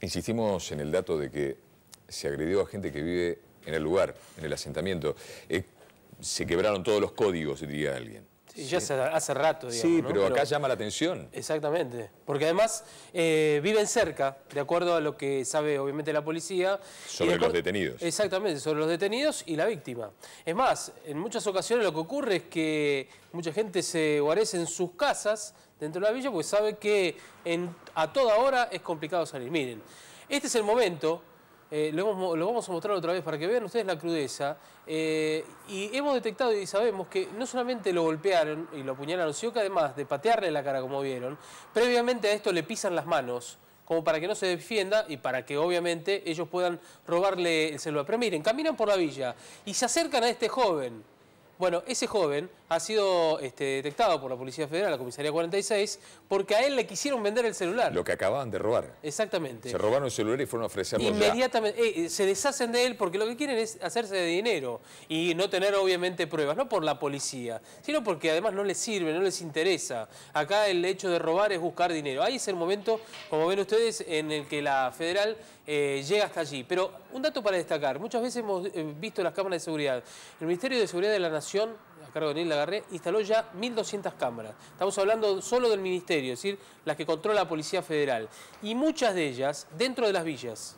insistimos en el dato de que se agredió a gente que vive en el lugar, en el asentamiento. Eh, se quebraron todos los códigos, diría alguien. Y ya hace rato, digamos. Sí, pero acá llama la atención. Exactamente, porque además eh, viven cerca, de acuerdo a lo que sabe obviamente la policía. Sobre los detenidos. Exactamente, sobre los detenidos y la víctima. Es más, en muchas ocasiones lo que ocurre es que mucha gente se guarece en sus casas dentro de la villa porque sabe que a toda hora es complicado salir. Miren, este es el momento eh, lo, vamos a mostrar otra vez para que vean ustedes la crudeza. Eh, y hemos detectado y sabemos que no solamente lo golpearon y lo apuñalaron, sino que además de patearle la cara como vieron, previamente a esto le pisan las manos como para que no se defienda y para que obviamente ellos puedan robarle el celular. Pero miren, caminan por la villa y se acercan a este joven. Bueno, ese joven ha sido este, detectado por la Policía Federal, la Comisaría 46, porque a él le quisieron vender el celular. Lo que acababan de robar. Exactamente. Se robaron el celular y fueron a ofrecerlo Inmediatamente. Eh, eh, se deshacen de él porque lo que quieren es hacerse de dinero y no tener obviamente pruebas, no por la policía, sino porque además no les sirve, no les interesa. Acá el hecho de robar es buscar dinero. Ahí es el momento, como ven ustedes, en el que la Federal eh, llega hasta allí. Pero un dato para destacar, muchas veces hemos visto las cámaras de seguridad. El Ministerio de Seguridad de la Nación cargo de Lagarré, instaló ya 1.200 cámaras. Estamos hablando solo del Ministerio, es decir, las que controla la Policía Federal. Y muchas de ellas dentro de las villas.